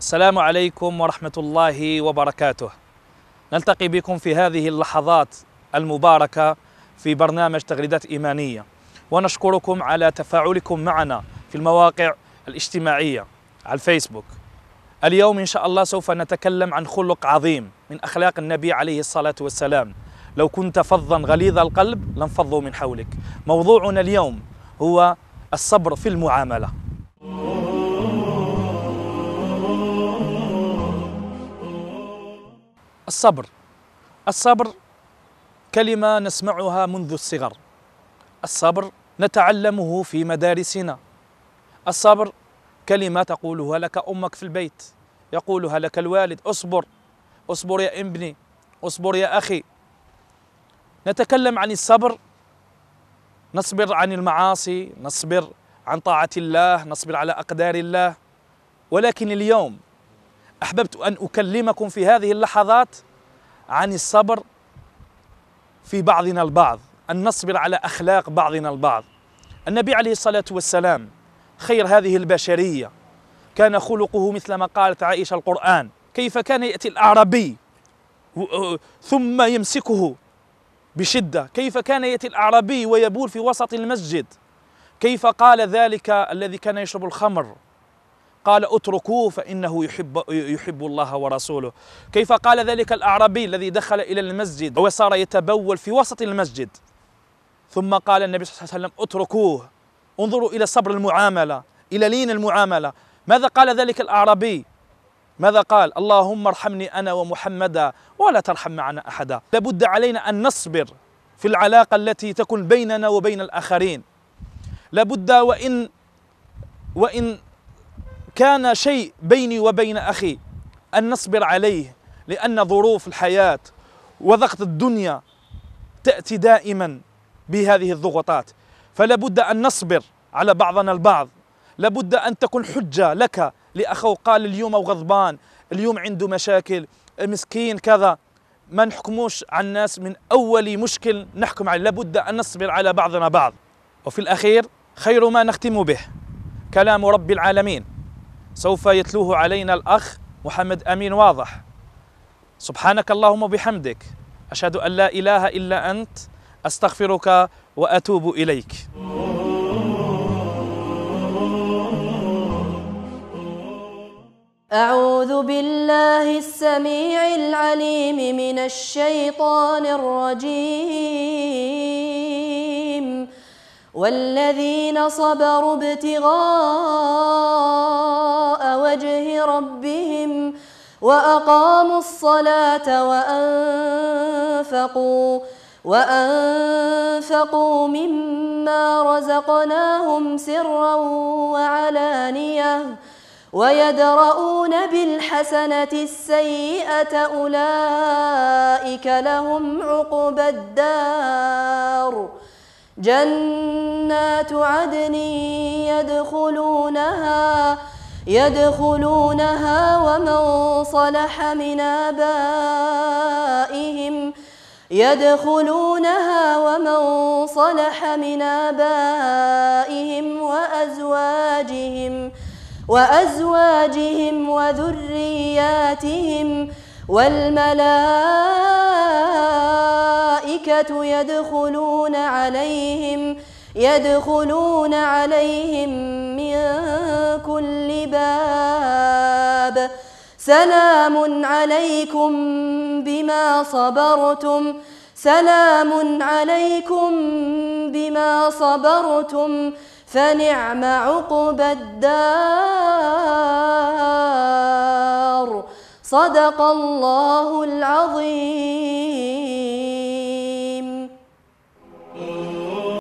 السلام عليكم ورحمة الله وبركاته. نلتقي بكم في هذه اللحظات المباركة في برنامج تغريدات إيمانية ونشكركم على تفاعلكم معنا في المواقع الاجتماعية على الفيسبوك. اليوم إن شاء الله سوف نتكلم عن خلق عظيم من أخلاق النبي عليه الصلاة والسلام. لو كنت فظا غليظ القلب لانفضوا من حولك. موضوعنا اليوم هو الصبر في المعامله الصبر الصبر كلمة نسمعها منذ الصغر الصبر نتعلمه في مدارسنا الصبر كلمة تقولها لك أمك في البيت يقولها لك الوالد اصبر اصبر يا ابني اصبر يا أخي نتكلم عن الصبر نصبر عن المعاصي نصبر عن طاعة الله نصبر على أقدار الله ولكن اليوم احببت ان اكلمكم في هذه اللحظات عن الصبر في بعضنا البعض ان نصبر على اخلاق بعضنا البعض النبي عليه الصلاه والسلام خير هذه البشريه كان خلقه مثل ما قالت عائشه القران كيف كان ياتي الاعرابي ثم يمسكه بشده كيف كان ياتي الاعرابي ويبول في وسط المسجد كيف قال ذلك الذي كان يشرب الخمر قال اتركوه فإنه يحب, يحب الله ورسوله كيف قال ذلك الأعرابي الذي دخل إلى المسجد وصار يتبول في وسط المسجد ثم قال النبي صلى الله عليه وسلم اتركوه انظروا إلى صبر المعاملة إلى لين المعاملة ماذا قال ذلك الأعرابي ماذا قال اللهم ارحمني أنا ومحمدا ولا ترحم معنا أحدا لابد علينا أن نصبر في العلاقة التي تكون بيننا وبين الآخرين لابد وإن وإن كان شيء بيني وبين أخي أن نصبر عليه لأن ظروف الحياة وضغط الدنيا تأتي دائما بهذه الضغوطات فلابد أن نصبر على بعضنا البعض لابد أن تكون حجة لك لأخو قال اليوم غضبان اليوم عنده مشاكل مسكين كذا ما نحكموش على الناس من أول مشكل نحكم عليه لابد أن نصبر على بعضنا بعض وفي الأخير خير ما نختم به كلام رب العالمين سوف يتلوه علينا الأخ محمد أمين واضح سبحانك اللهم وبحمدك أشهد أن لا إله إلا أنت أستغفرك وأتوب إليك أعوذ بالله السميع العليم من الشيطان الرجيم والذين صبروا ابتغاء وجه ربهم وأقاموا الصلاة وأنفقوا وأنفقوا مما رزقناهم سرا وعلانية ويدرؤون بالحسنة السيئة أولئك لهم عقبى الدار جنات عدن يدخلونها يدخلونها ومن صلح من آبائهم يدخلونها ومن صلح من آبائهم وأزواجهم وأزواجهم وذرياتهم والملائكة الملائكة يدخلون عليهم يدخلون عليهم من كل باب سلام عليكم بما صبرتم سلام عليكم بما صبرتم فنعم عقبى الدار صدق الله العظيم